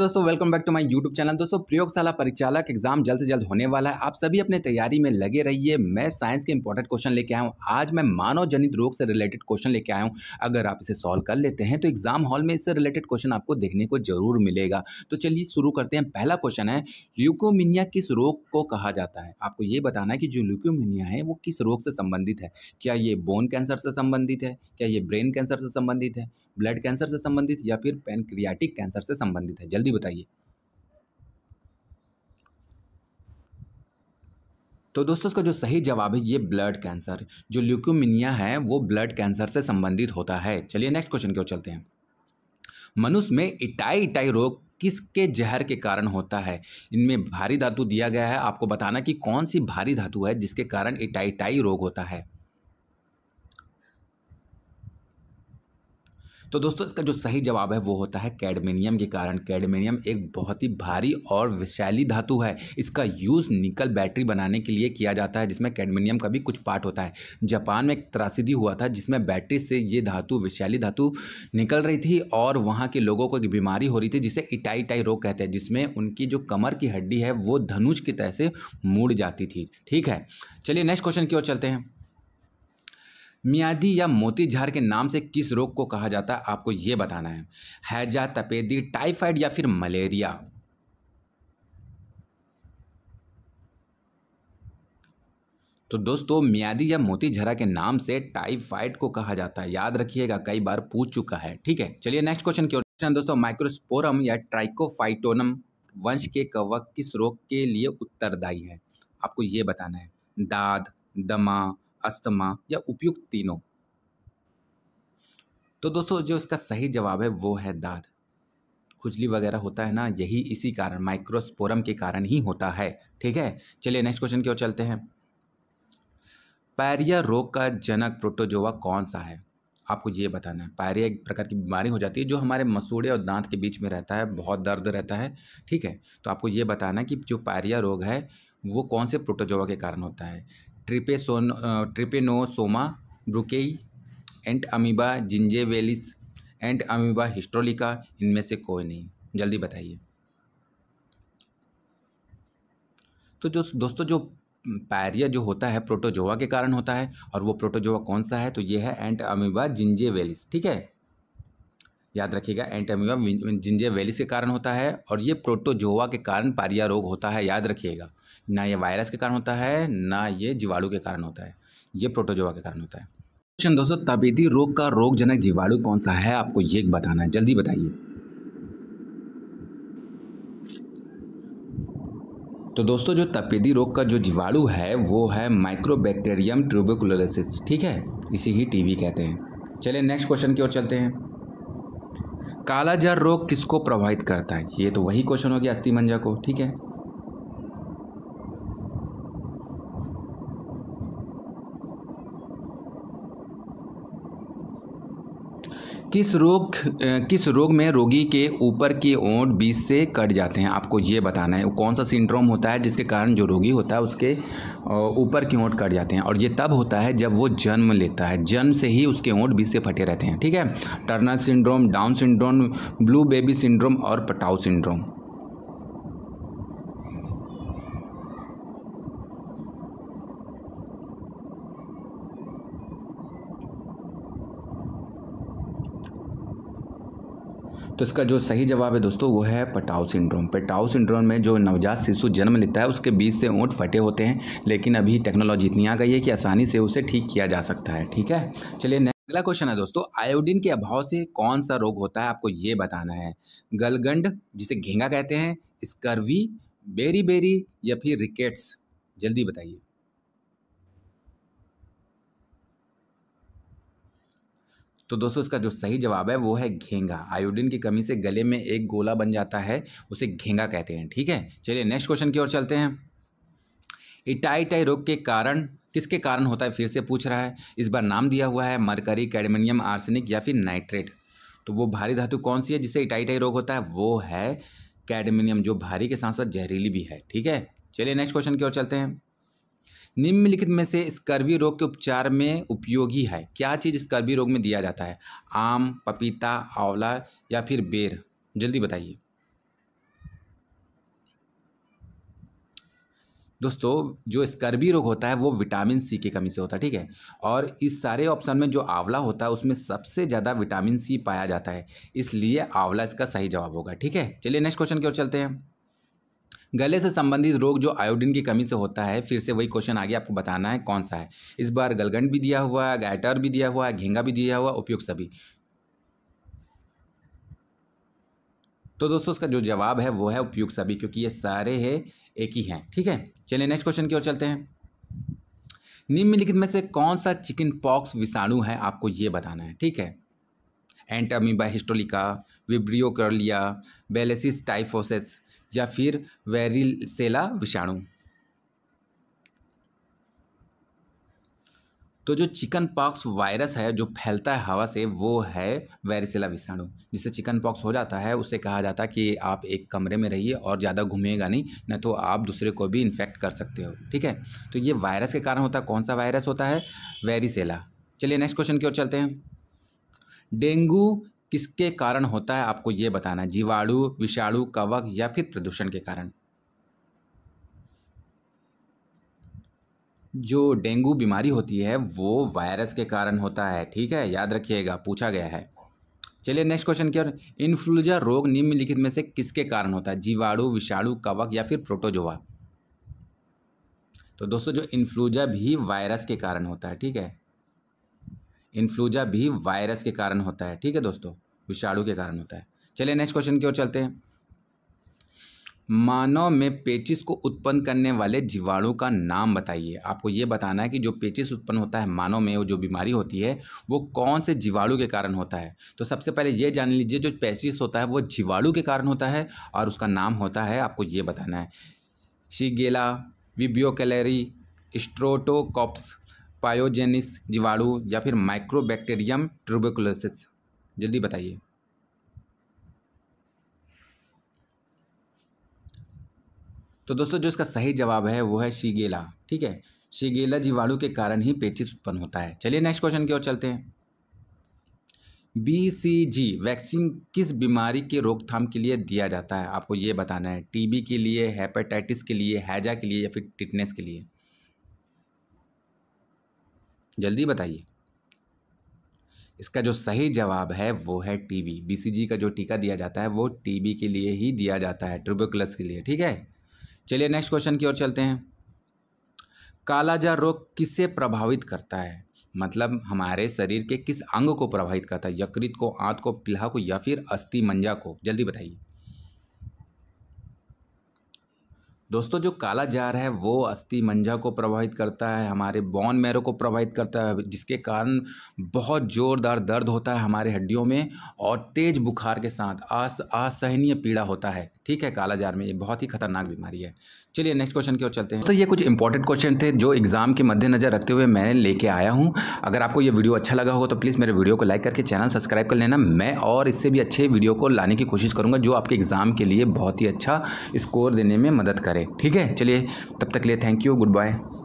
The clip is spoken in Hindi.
दोस्तों welcome back to my YouTube channel दोस्तों प्रयोगशाला परिचालक एग्जाम जल्द से जल्द होने वाला है आप सभी अपने तैयारी में लगे रहिए मैं साइंस के इंपॉर्टेंट क्वेश्चन लेके आया हूँ आज मैं मानव जनित रोग से रिलेटेड क्वेश्चन लेके आया हूँ अगर आप इसे सॉल्व कर लेते हैं तो एग्जाम हॉल में इससे रिलेटेड क्वेश्चन आपको देखने को जरूर मिलेगा तो चलिए शुरू करते हैं पहला क्वेश्चन है ल्यूकोमिनिया किस रोग को कहा जाता है आपको ये बताना है कि जो ल्यूकोमिनिया है वो किस रोग से संबंधित है क्या ये बोन कैंसर से संबंधित है क्या ये ब्रेन कैंसर से संबंधित है ब्लड कैंसर से संबंधित या फिर पेनक्रियाटिक कैंसर से संबंधित है जल्दी बताइए तो दोस्तों इसका जो सही जवाब है ये ब्लड कैंसर जो ल्यूक्यूमिनिया है वो ब्लड कैंसर से संबंधित होता है चलिए नेक्स्ट क्वेश्चन की ओर चलते हैं मनुष्य में इटाई इटाई रोग किसके जहर के कारण होता है इनमें भारी धातु दिया गया है आपको बताना कि कौन सी भारी धातु है जिसके कारण इटाई इटाई रोग होता है तो दोस्तों इसका जो सही जवाब है वो होता है कैडमिनियम के कारण कैडमिनियम एक बहुत ही भारी और विशैली धातु है इसका यूज़ निकल बैटरी बनाने के लिए किया जाता है जिसमें कैडमिनियम का भी कुछ पार्ट होता है जापान में एक त्रासदी हुआ था जिसमें बैटरी से ये धातु विशैली धातु निकल रही थी और वहाँ के लोगों को एक बीमारी हो रही थी जिसे इटाई टाई रोग कहते हैं जिसमें उनकी जो कमर की हड्डी है वो धनुष की तरह से मुड़ जाती थी ठीक है चलिए नेक्स्ट क्वेश्चन की ओर चलते हैं मियादी या मोतीझार के नाम से किस रोग को कहा जाता है आपको ये बताना है हैजा तपेदी टाइफाइड या फिर मलेरिया तो दोस्तों मियादी या मोतीझरा के नाम से टाइफाइड को कहा जाता है याद रखिएगा कई बार पूछ चुका है ठीक है चलिए नेक्स्ट क्वेश्चन की ओर दोस्तों माइक्रोस्पोरम या ट्राइकोफाइटोनम वंश के कवक किस रोग के लिए उत्तरदायी है आपको ये बताना है दाद दमा अस्थमा या उपयुक्त तीनों तो दोस्तों जो इसका सही जवाब है वो है दाद खुजली वगैरह होता है ना यही इसी कारण माइक्रोस्पोरम के कारण ही होता है ठीक है चलिए नेक्स्ट क्वेश्चन की ओर चलते हैं पैरिया रोग का जनक प्रोटोजोवा कौन सा है आपको ये बताना है पायरिया एक प्रकार की बीमारी हो जाती है जो हमारे मसूड़े और दांत के बीच में रहता है बहुत दर्द रहता है ठीक है तो आपको ये बताना है कि जो पायरिया रोग है वो कौन से प्रोटोजोवा के कारण होता है ट्रिपेसोन trypanosoma brucei and amoeba gingivalis and amoeba histolytica इनमें से कोई नहीं जल्दी बताइए तो जो दोस्तों जो पैरिया जो होता है प्रोटोजोवा के कारण होता है और वो प्रोटोजोवा कौन सा है तो ये है एंट अमीबा जिंजेवेलिस ठीक है याद रखिएगा एंटेम्यूम जिंजिया वेलिस के कारण होता है और ये प्रोटोजोआ के कारण पारिया रोग होता है याद रखिएगा ना ये वायरस के कारण होता है ना ये जीवाणु के कारण होता है ये प्रोटोजोआ के कारण होता है क्वेश्चन दोस्तों तबीदी रोग का रोगजनक जीवाणु कौन सा है आपको ये बताना है जल्दी बताइए तो दोस्तों जो तपेदी रोग का जो जीवाणु है वो है माइक्रोबैक्टेरियम ट्यूबोकुलोसिस ठीक है इसी ही टीवी कहते हैं चलिए नेक्स्ट क्वेश्चन की ओर चलते हैं कालाजार रोग किसको प्रभावित करता है ये तो वही क्वेश्चन हो गया अस्थिमंजा को ठीक है किस रोग किस रोग में रोगी के ऊपर के ओंट बीस से कट जाते हैं आपको ये बताना है कौन सा सिंड्रोम होता है जिसके कारण जो रोगी होता है उसके ऊपर के ओंट कट जाते हैं और ये तब होता है जब वो जन्म लेता है जन्म से ही उसके ओंट बीस से फटे रहते हैं ठीक है Turner syndrome Down syndrome blue baby syndrome और पटाऊ सिंड्रोम तो इसका जो सही जवाब है दोस्तों वो है पटाओ सिंड्रोम पटाओ सिंड्रोम में जो नवजात शिशु जन्म लेता है उसके बीच से ऊँट फटे होते हैं लेकिन अभी टेक्नोलॉजी इतनी आ गई है कि आसानी से उसे ठीक किया जा सकता है ठीक है चलिए अगला क्वेश्चन है दोस्तों आयोडीन के अभाव से कौन सा रोग होता है आपको ये बताना है गलगंड जिसे घेंगा कहते हैं स्कर्वी बेरी बेरी या फिर रिकेट्स जल्दी बताइए तो दोस्तों इसका जो सही जवाब है वो है घेंगा आयोडीन की कमी से गले में एक गोला बन जाता है उसे घेंगा कहते हैं ठीक है चलिए नेक्स्ट क्वेश्चन की ओर चलते हैं इटाईटाई रोग के कारण किसके कारण होता है फिर से पूछ रहा है इस बार नाम दिया हुआ है मरकरी कैडमिनियम आर्सेनिक या फिर नाइट्रेट तो वो भारी धातु कौन सी है जिससे इटाईटाई रोग होता है वो है कैडमिनियम जो भारी के साथ साथ जहरीली भी है ठीक है चलिए नेक्स्ट क्वेश्चन की ओर चलते हैं निम्नलिखित में से स्कर्वी रोग के उपचार में उपयोगी है क्या चीज़ स्कर्वी रोग में दिया जाता है आम पपीता आंवला या फिर बेर जल्दी बताइए दोस्तों जो स्कर्वी रोग होता है वो विटामिन सी की कमी से होता है ठीक है और इस सारे ऑप्शन में जो आंवला होता है उसमें सबसे ज़्यादा विटामिन सी पाया जाता है इसलिए आंवला इसका सही जवाब होगा ठीक है चलिए नेक्स्ट क्वेश्चन की ओर चलते हैं गले से संबंधित रोग जो आयोडीन की कमी से होता है फिर से वही क्वेश्चन आगे आपको बताना है कौन सा है इस बार गलगंड भी दिया हुआ है गायटर भी दिया हुआ है घेंगा भी दिया हुआ उपयोग सभी तो दोस्तों इसका जो जवाब है वो है उपयुक्त सभी क्योंकि ये सारे है एक ही हैं ठीक है चलिए नेक्स्ट क्वेश्चन की ओर चलते हैं निम्नलिखित में से कौन सा चिकन पॉक्स विषाणु है आपको ये बताना है ठीक है एंटामीबा हिस्टोलिका विब्रियोकर्लिया बेलेसिस टाइफोसिस या फिर वेरिसेला विषाणु तो जो चिकन पॉक्स वायरस है जो फैलता है हवा से वो है वेरिसेला विषाणु जिससे चिकन पॉक्स हो जाता है उसे कहा जाता है कि आप एक कमरे में रहिए और ज़्यादा घूमिएगा नहीं ना तो आप दूसरे को भी इन्फेक्ट कर सकते हो ठीक है तो ये वायरस के कारण होता है कौन सा वायरस होता है वेरिसेला चलिए नेक्स्ट क्वेश्चन की ओर चलते हैं डेंगू किसके कारण होता है आपको ये बताना जीवाणु विषाणु कवक या फिर प्रदूषण के कारण जो डेंगू बीमारी होती है वो वायरस के कारण होता है ठीक है याद रखिएगा पूछा गया है चलिए नेक्स्ट क्वेश्चन क्या इन्फ्लुएंजा रोग निम्नलिखित में से किसके कारण होता है जीवाणु विषाणु कवक या फिर प्रोटोजोआ तो दोस्तों जो इन्फ्लुएंजा भी वायरस के कारण होता है ठीक है इन्फ्लूजा भी वायरस के कारण होता है ठीक है दोस्तों विषाणु के कारण होता है चलिए नेक्स्ट क्वेश्चन की ओर चलते हैं मानव में पेचिस को उत्पन्न करने वाले जीवाणु का नाम बताइए आपको ये बताना है कि जो पेचिस उत्पन्न होता है मानव में वो जो बीमारी होती है वो कौन से जीवाणु के कारण होता है तो सबसे पहले ये जान लीजिए जो पेचिस होता है वो जीवाणु के कारण होता है और उसका नाम होता है आपको ये बताना है शिगेला विब्योकैलरी स्ट्रोटोकॉप्स पायोजेनिस जीवाणु या फिर माइक्रोबैक्टीरियम ट्यूबरकुलोसिस जल्दी बताइए तो दोस्तों जो इसका सही जवाब है वो है शीगेला ठीक है शीगेला जीवाणु के कारण ही पेचिस उत्पन्न होता है चलिए नेक्स्ट क्वेश्चन की ओर चलते हैं बीसीजी वैक्सीन किस बीमारी के रोकथाम के लिए दिया जाता है आपको ये बताना है टीबी के लिए हेपेटाइटिस के लिए हैजा के लिए या फिर टिटनेस के लिए जल्दी बताइए इसका जो सही जवाब है वो है टीबी बीसीजी का जो टीका दिया जाता है वो टीबी के लिए ही दिया जाता है ट्यूबरकुलस के लिए ठीक है चलिए नेक्स्ट क्वेश्चन की ओर चलते हैं कालाजार रोग किससे प्रभावित करता है मतलब हमारे शरीर के किस अंग को प्रभावित करता है यकृत को आंत को पिल्हा को या फिर अस्थि मंजा को जल्दी बताइए दोस्तों जो काला जार है वो अस्थि मंजा को प्रभावित करता है हमारे बॉन मैरो को प्रभावित करता है जिसके कारण बहुत ज़ोरदार दर्द होता है हमारे हड्डियों में और तेज़ बुखार के साथ आस असहनीय पीड़ा होता है ठीक है काला जार में ये बहुत ही खतरनाक बीमारी है चलिए नेक्स्ट क्वेश्चन की ओर चलते हैं तो ये कुछ इंपॉर्टेंट क्वेश्चन थे जो एग्जाम के मद्देनजर रखते हुए मैं लेके आया हूँ अगर आपको ये वीडियो अच्छा लगा हो तो प्लीज़ मेरे वीडियो को लाइक करके चैनल सब्सक्राइब कर लेना मैं और इससे भी अच्छे वीडियो को लाने की कोशिश करूँगा जो आपके एग्जाम के लिए बहुत ही अच्छा स्कोर देने में मदद करे ठीक है चलिए तब तक लिए थैंक यू गुड बाय